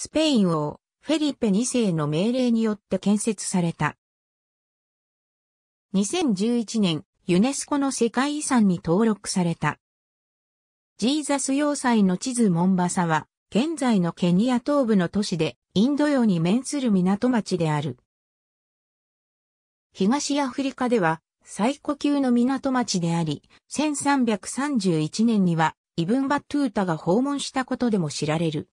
スペイン王、フェリペ2世の命令によって建設された。2011年、ユネスコの世界遺産に登録された。ジーザス要塞の地図モンバサは、現在のケニア東部の都市で、インド洋に面する港町である。東アフリカでは、最古級の港町であり、1331年には、イブンバトゥータが訪問したことでも知られる。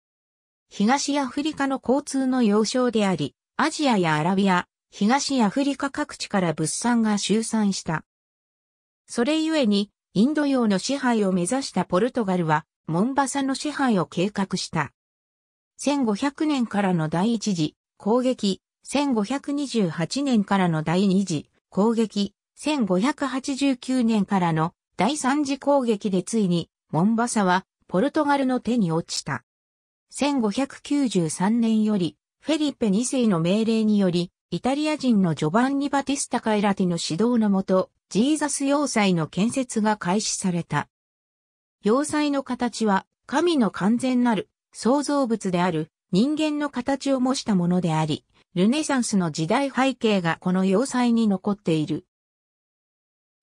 東アフリカの交通の要衝であり、アジアやアラビア、東アフリカ各地から物産が集散した。それゆえに、インド洋の支配を目指したポルトガルは、モンバサの支配を計画した。1500年からの第一次攻撃、1528年からの第二次攻撃、1589年からの第三次攻撃でついに、モンバサはポルトガルの手に落ちた。1593年より、フェリッペ2世の命令により、イタリア人のジョバンニ・バティスタ・カイラティの指導のもと、ジーザス要塞の建設が開始された。要塞の形は、神の完全なる創造物である人間の形を模したものであり、ルネサンスの時代背景がこの要塞に残っている。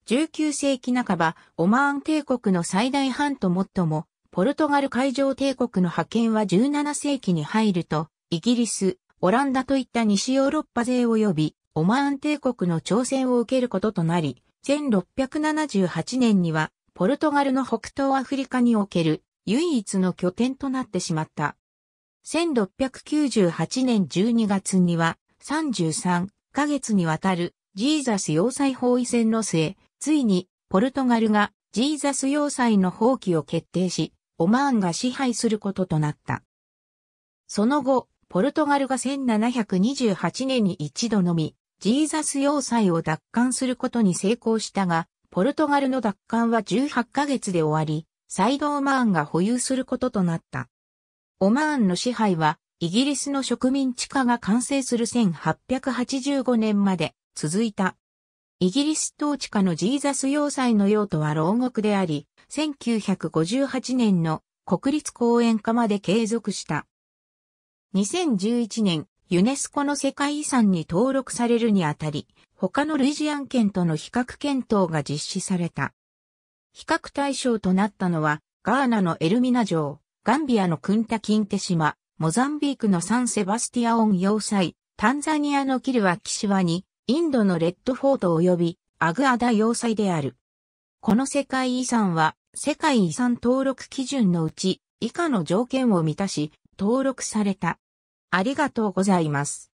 19世紀半ば、オマーン帝国の最大藩と最もポルトガル海上帝国の覇権は17世紀に入ると、イギリス、オランダといった西ヨーロッパ勢及び、オマーン帝国の挑戦を受けることとなり、1678年には、ポルトガルの北東アフリカにおける唯一の拠点となってしまった。1698年12月には、33ヶ月にわたるジーザス要塞包囲戦の末、ついにポルトガルがジーザス要塞の放棄を決定し、オマーンが支配することとなった。その後、ポルトガルが1728年に一度のみ、ジーザス要塞を奪還することに成功したが、ポルトガルの奪還は18ヶ月で終わり、再度オマーンが保有することとなった。オマーンの支配は、イギリスの植民地化が完成する1885年まで続いた。イギリス統治下のジーザス要塞の用途は牢獄であり、1958年の国立公園化まで継続した。2011年、ユネスコの世界遺産に登録されるにあたり、他のルイジアン県との比較検討が実施された。比較対象となったのは、ガーナのエルミナ城、ガンビアのクンタキンテ島、モザンビークのサンセバスティアオン要塞、タンザニアのキルワキシワニ、インドのレッドフォート及びアグアダ要塞である。この世界遺産は世界遺産登録基準のうち以下の条件を満たし登録された。ありがとうございます。